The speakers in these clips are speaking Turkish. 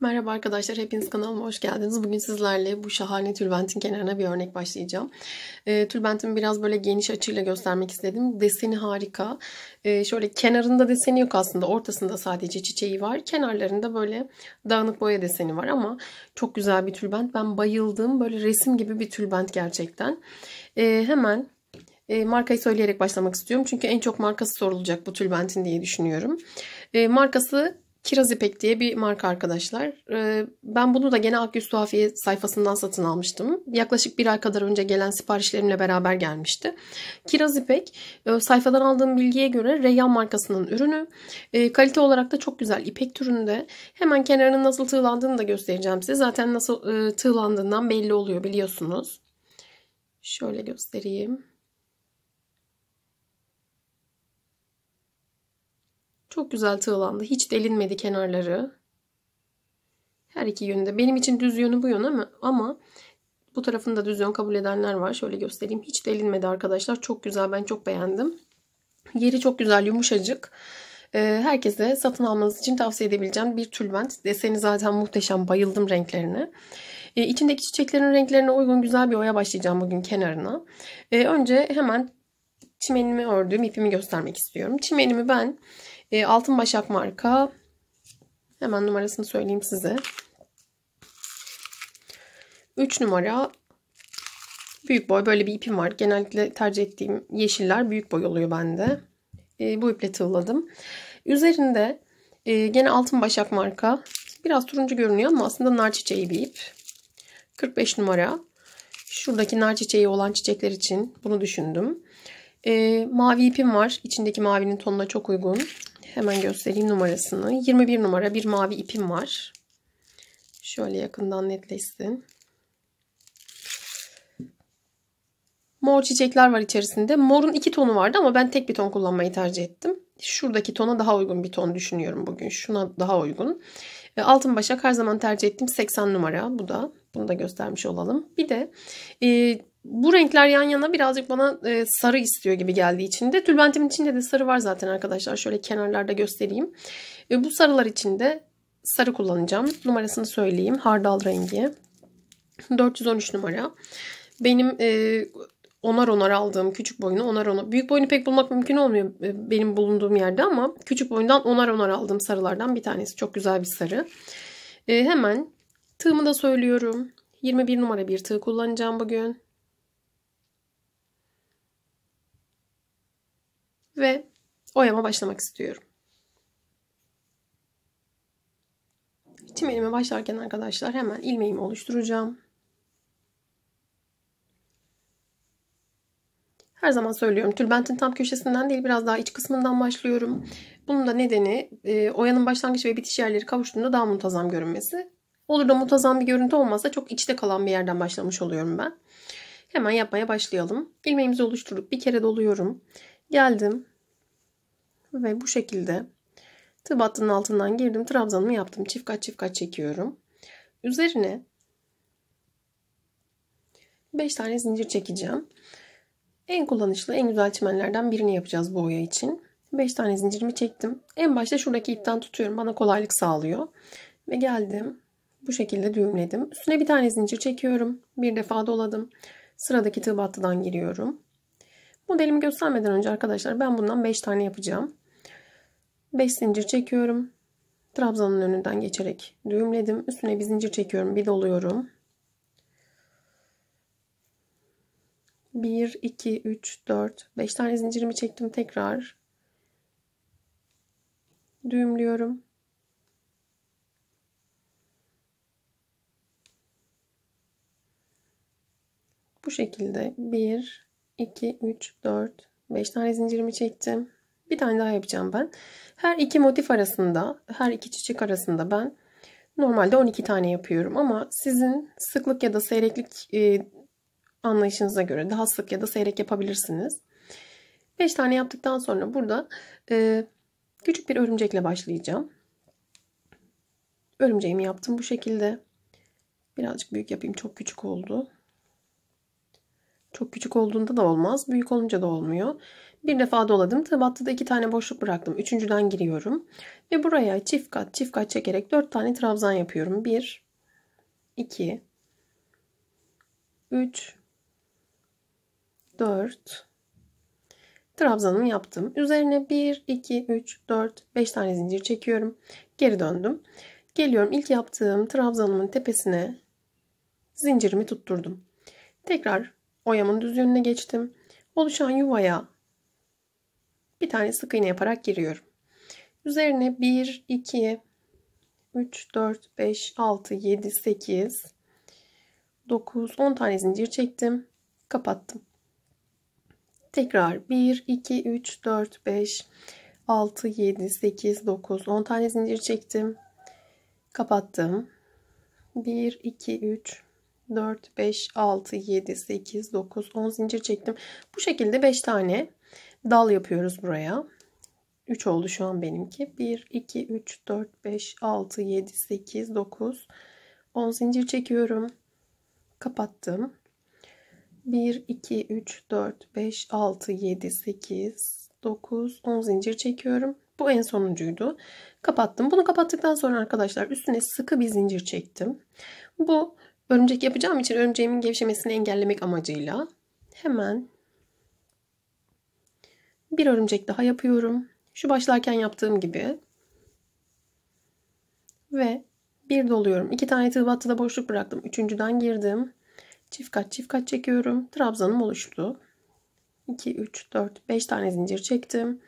Merhaba arkadaşlar, hepiniz kanalıma hoş geldiniz. Bugün sizlerle bu şahane tülbentin kenarına bir örnek başlayacağım. E, tülbentimi biraz böyle geniş açıyla göstermek istedim. Deseni harika. E, şöyle kenarında deseni yok aslında, ortasında sadece çiçeği var. Kenarlarında böyle dağınık boya deseni var ama çok güzel bir tülbent. Ben bayıldım. Böyle resim gibi bir tülbent gerçekten. E, hemen e, markayı söyleyerek başlamak istiyorum. Çünkü en çok markası sorulacak bu tülbentin diye düşünüyorum. E, markası Kiraz İpek diye bir marka arkadaşlar. Ee, ben bunu da gene Akgüs Tuhafiye sayfasından satın almıştım. Yaklaşık bir ay kadar önce gelen siparişlerimle beraber gelmişti. Kiraz İpek e, sayfadan aldığım bilgiye göre Reyyan markasının ürünü. E, kalite olarak da çok güzel ipek türünde. Hemen kenarının nasıl tığlandığını da göstereceğim size. Zaten nasıl e, tığlandığından belli oluyor biliyorsunuz. Şöyle göstereyim. Çok güzel tığlandı. Hiç delinmedi kenarları. Her iki yönde. Benim için düz yönü bu yön ama, ama bu tarafında düz yön kabul edenler var. Şöyle göstereyim. Hiç delinmedi arkadaşlar. Çok güzel. Ben çok beğendim. Yeri çok güzel. Yumuşacık. Ee, herkese satın almanız için tavsiye edebileceğim bir tülbent. Deseni zaten muhteşem. Bayıldım renklerine. Ee, içindeki çiçeklerin renklerine uygun güzel bir oya başlayacağım bugün kenarına. Ee, önce hemen çimenimi ördüğüm ipimi göstermek istiyorum. Çimenimi ben e, Altın Başak marka. Hemen numarasını söyleyeyim size. 3 numara büyük boy böyle bir ipim var. Genellikle tercih ettiğim yeşiller büyük boy oluyor bende. E, bu iple tığladım. Üzerinde e, gene altın başak marka. Biraz turuncu görünüyor ama aslında nar çiçeği bir ip. 45 numara. Şuradaki nar çiçeği olan çiçekler için bunu düşündüm. E, mavi ipim var. İçindeki mavinin tonuna çok uygun. Hemen göstereyim numarasını. 21 numara bir mavi ipim var. Şöyle yakından netleşsin. Mor çiçekler var içerisinde. Morun iki tonu vardı ama ben tek bir ton kullanmayı tercih ettim. Şuradaki tona daha uygun bir ton düşünüyorum bugün. Şuna daha uygun. E, altın başak her zaman tercih ettim. 80 numara bu da. Bunu da göstermiş olalım. Bir de e, bu renkler yan yana birazcık bana e, sarı istiyor gibi geldiği için de tülbentimin içinde de sarı var zaten arkadaşlar. Şöyle kenarlarda göstereyim. E, bu sarılar içinde sarı kullanacağım. Numarasını söyleyeyim. Hardal rengi. 413 numara. Benim e, onar onar aldığım küçük boyunu onar onar. Büyük boyunu pek bulmak mümkün olmuyor e, benim bulunduğum yerde ama küçük boyundan onar onar aldığım sarılardan bir tanesi. Çok güzel bir sarı. E, hemen tığımı da söylüyorum. 21 numara bir tığ kullanacağım bugün. ve oyama başlamak istiyorum. Çimenime başlarken arkadaşlar hemen ilmeğimi oluşturacağım. Her zaman söylüyorum tülbentin tam köşesinden değil biraz daha iç kısmından başlıyorum. Bunun da nedeni e, oyanın başlangıç ve bitiş yerleri kavuştuğunda daha muntazam görünmesi. Olur da muntazam bir görüntü olmazsa çok içte kalan bir yerden başlamış oluyorum ben. Hemen yapmaya başlayalım. İlmeğimizi oluşturup bir kere doluyorum. Geldim ve bu şekilde tığ battının altından girdim. Trabzanımı yaptım. Çift kaç çift kaç çekiyorum. Üzerine 5 tane zincir çekeceğim. En kullanışlı, en güzel çimenlerden birini yapacağız bu oya için. 5 tane zincirimi çektim. En başta şuradaki ipten tutuyorum. Bana kolaylık sağlıyor. Ve geldim. Bu şekilde düğümledim. Üstüne bir tane zincir çekiyorum. Bir defa doladım. Sıradaki tığ battıdan giriyorum. Modelimi göstermeden önce arkadaşlar ben bundan 5 tane yapacağım. 5 zincir çekiyorum. Trabzanın önünden geçerek düğümledim. Üstüne bir zincir çekiyorum. Bir doluyorum. 1, 2, 3, 4, 5 tane zincirimi çektim tekrar. Düğümlüyorum. Bu şekilde 1, 2, 3, 4, 5 tane zincirimi çektim. Bir tane daha yapacağım ben. Her iki motif arasında, her iki çiçek arasında ben normalde 12 tane yapıyorum. Ama sizin sıklık ya da seyreklik e, anlayışınıza göre daha sık ya da seyrek yapabilirsiniz. 5 tane yaptıktan sonra burada e, küçük bir örümcekle başlayacağım. Örümceğimi yaptım bu şekilde. Birazcık büyük yapayım çok küçük oldu. Çok küçük olduğunda da olmaz. Büyük olunca da olmuyor. Bir defa doladım. Tabatta da iki tane boşluk bıraktım. Üçüncüden giriyorum. Ve buraya çift kat çift kat çekerek dört tane trabzan yapıyorum. Bir, iki, üç, dört. Trabzanımı yaptım. Üzerine bir, iki, üç, dört, beş tane zincir çekiyorum. Geri döndüm. Geliyorum ilk yaptığım trabzanımın tepesine zincirimi tutturdum. Tekrar oyamın düz yönüne geçtim. Oluşan yuvaya bir tane sık iğne yaparak giriyorum. Üzerine 1, 2, 3, 4, 5, 6, 7, 8, 9, 10 tane zincir çektim. Kapattım. Tekrar 1, 2, 3, 4, 5, 6, 7, 8, 9, 10 tane zincir çektim. Kapattım. 1, 2, 3, 4, 5, 6, 7, 8, 9, 10 zincir çektim. Bu şekilde 5 tane dal yapıyoruz buraya. 3 oldu şu an benimki. 1, 2, 3, 4, 5, 6, 7, 8, 9, 10 zincir çekiyorum. Kapattım. 1, 2, 3, 4, 5, 6, 7, 8, 9, 10 zincir çekiyorum. Bu en sonuncuydu. Kapattım. Bunu kapattıktan sonra arkadaşlar üstüne sıkı bir zincir çektim. Bu Örümcek yapacağım için örümceğimin gevşemesini engellemek amacıyla hemen bir örümcek daha yapıyorum. Şu başlarken yaptığım gibi. Ve bir doluyorum. İki tane tığ battıda boşluk bıraktım. Üçüncüden girdim. Çift kat, çift kat çekiyorum. Trabzanım oluştu. 2, 3, 4, 5 tane zincir çektim.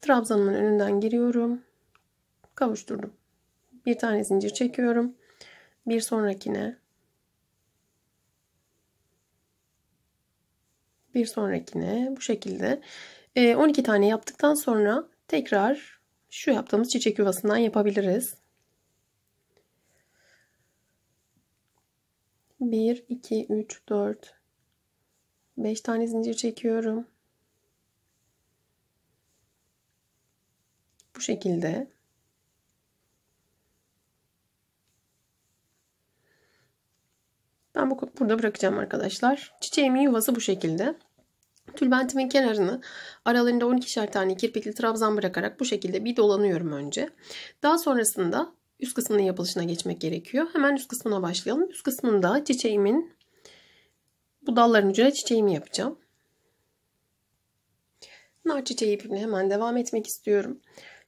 Trabzanımın önünden giriyorum. Kavuşturdum. Bir tane zincir çekiyorum. Bir sonrakine bir sonrakine bu şekilde 12 ee, tane yaptıktan sonra tekrar şu yaptığımız çiçek yuvasından yapabiliriz. 1 2 3 4 5 tane zincir çekiyorum. Bu şekilde dokup burada bırakacağım arkadaşlar. Çiçeğimin yuvası bu şekilde. Tülbentimin kenarını aralarında 12'şer tane kirpikli trabzan bırakarak bu şekilde bir dolanıyorum önce. Daha sonrasında üst kısmının yapılışına geçmek gerekiyor. Hemen üst kısmına başlayalım. Üst kısmında çiçeğimin bu dalların ucuna çiçeğimi yapacağım. Nar çiçeği ipimle hemen devam etmek istiyorum.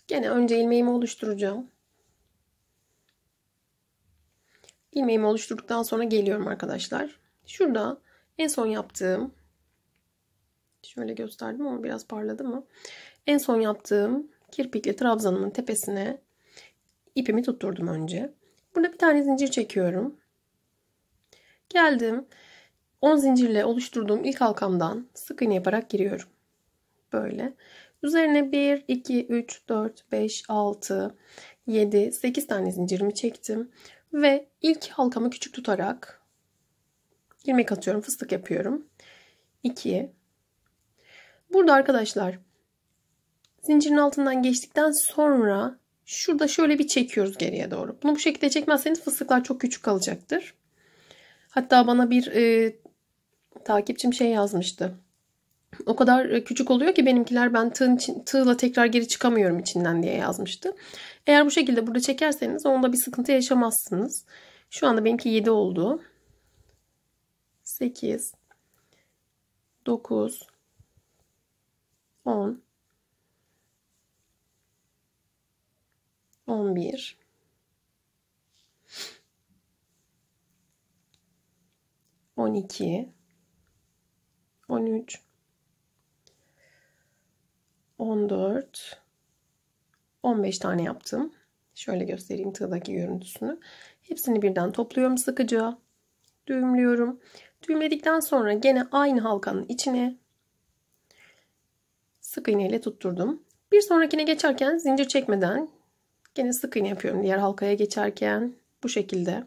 Gene önce ilmeğimi oluşturacağım. ilmeğimi oluşturduktan sonra geliyorum arkadaşlar. Şurada en son yaptığım şöyle gösterdim ama biraz parladı mı? En son yaptığım kirpikli trabzanımın tepesine ipimi tutturdum önce. Burada bir tane zincir çekiyorum. Geldim. 10 zincirle oluşturduğum ilk halkamdan sık iğne yaparak giriyorum. Böyle. Üzerine 1, 2, 3, 4, 5, 6, 7, 8 tane zincirimi çektim. Ve ilk halkamı küçük tutarak ilmek atıyorum. Fıstık yapıyorum. 2. Burada arkadaşlar zincirin altından geçtikten sonra şurada şöyle bir çekiyoruz geriye doğru. Bunu bu şekilde çekmezseniz fıstıklar çok küçük kalacaktır. Hatta bana bir e, takipçim şey yazmıştı. O kadar küçük oluyor ki benimkiler ben tığın, tığla tekrar geri çıkamıyorum içinden diye yazmıştı. Eğer bu şekilde burada çekerseniz onda bir sıkıntı yaşamazsınız. Şu anda benimki 7 oldu. 8 9 10 11 12 13 14 15 tane yaptım. Şöyle göstereyim tığdaki görüntüsünü. Hepsini birden topluyorum sıkıca. Düğümlüyorum. Düğümledikten sonra gene aynı halkanın içine sık iğneyle ile tutturdum. Bir sonrakine geçerken zincir çekmeden gene sık iğne yapıyorum. Diğer halkaya geçerken bu şekilde.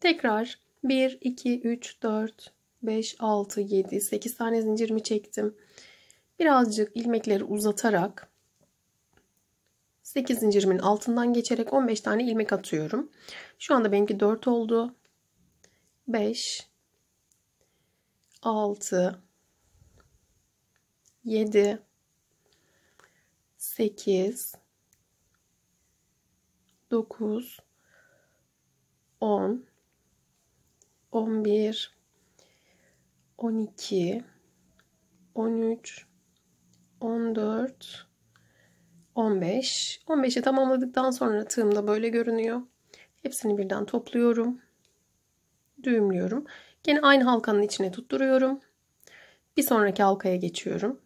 Tekrar 1, 2, 3, 4, 5, 6, 7, 8 tane zincirimi çektim. Birazcık ilmekleri uzatarak 8 zincirimin altından geçerek 15 tane ilmek atıyorum. Şu anda benimki 4 oldu. 5 6 7 8 9 10 11 12 13 14 15. 15'i tamamladıktan sonra tığım da böyle görünüyor. Hepsini birden topluyorum. Düğümlüyorum. Yine aynı halkanın içine tutturuyorum. Bir sonraki halkaya geçiyorum.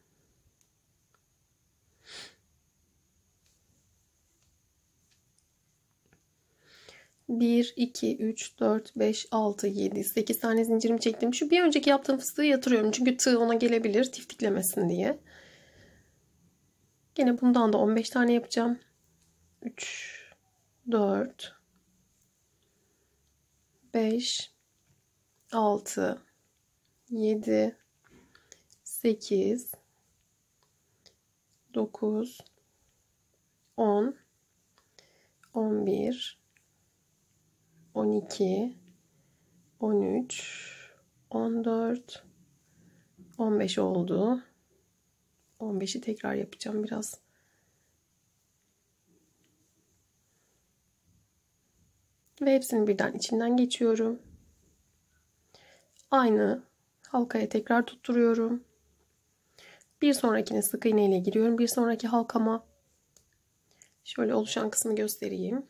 Bir, iki, üç, dört, beş, altı, yedi, sekiz tane zincirimi çektim. Şu bir önceki yaptığım fıstığı yatırıyorum. Çünkü tığ ona gelebilir tiftiklemesin diye. Yine bundan da 15 tane yapacağım. 3, 4, 5, 6, 7, 8, 9, 10, 11, 12, 13, 14, 15 oldu. 15'i tekrar yapacağım biraz. Ve hepsini birden içinden geçiyorum. Aynı halkaya tekrar tutturuyorum. Bir sonrakine sık iğne ile giriyorum. Bir sonraki halkama şöyle oluşan kısmı göstereyim.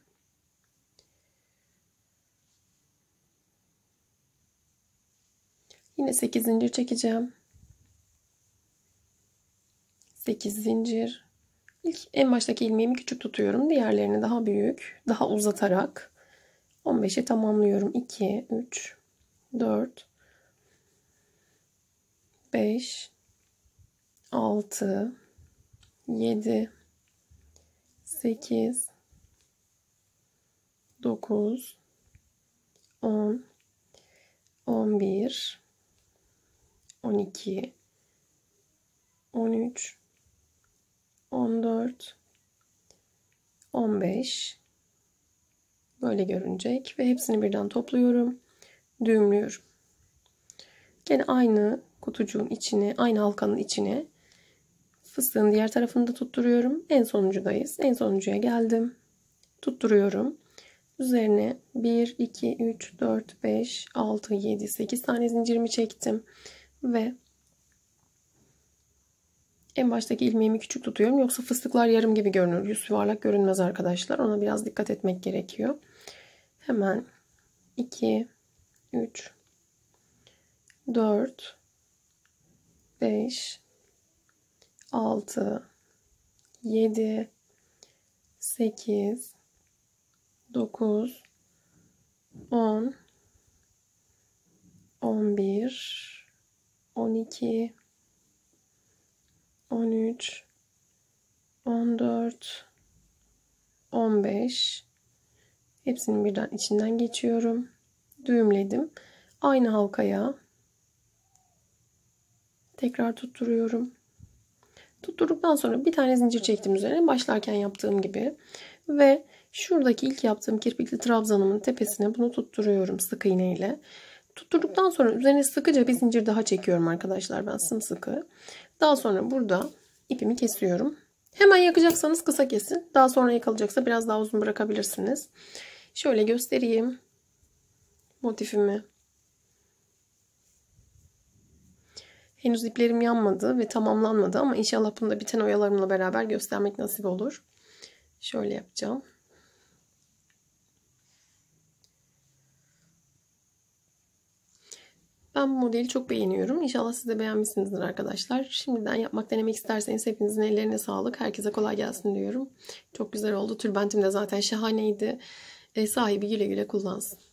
Yine 8. zincir çekeceğim. 8 zincir. İlk en baştaki ilmeğimi küçük tutuyorum. Diğerlerini daha büyük, daha uzatarak 15'i tamamlıyorum. 2, 3, 4, 5, 6, 7, 8, 9, 10, 11, 12, 13, 14, 15 böyle görünecek ve hepsini birden topluyorum. Düğümlüyorum. Gene aynı kutucuğun içine, aynı halkanın içine fıstığın diğer tarafını da tutturuyorum. En sonuncudayız. En sonuncuya geldim. Tutturuyorum. Üzerine 1, 2, 3, 4, 5, 6, 7, 8 tane zincirimi çektim. Ve en baştaki ilmeğimi küçük tutuyorum. Yoksa fıstıklar yarım gibi görünür. Yüz yuvarlak görünmez arkadaşlar. Ona biraz dikkat etmek gerekiyor. Hemen 2, 3, 4, 5, 6, 7, 8, 9, 10, 11, 12, 13, 14, 15. Hepsinin birden içinden geçiyorum. Düğümledim. Aynı halkaya tekrar tutturuyorum. Tutturduktan sonra bir tane zincir çektim üzerine başlarken yaptığım gibi ve şuradaki ilk yaptığım kirpikli trabzanımın tepesine bunu tutturuyorum sık iğneyle. ile. Tutturduktan sonra üzerine sıkıca bir zincir daha çekiyorum arkadaşlar ben sımsıkı. Daha sonra burada ipimi kesiyorum. Hemen yakacaksanız kısa kesin. Daha sonra yakılacaksa biraz daha uzun bırakabilirsiniz. Şöyle göstereyim motifimi. Henüz iplerim yanmadı ve tamamlanmadı ama inşallah bunu da biten oyalarımla beraber göstermek nasip olur. Şöyle yapacağım. Ben bu modeli çok beğeniyorum. İnşallah siz de beğenmişsinizdir arkadaşlar. Şimdiden yapmak denemek isterseniz hepinizin ellerine sağlık. Herkese kolay gelsin diyorum. Çok güzel oldu. Tülbentim de zaten şahaneydi. E, sahibi güle güle kullansın.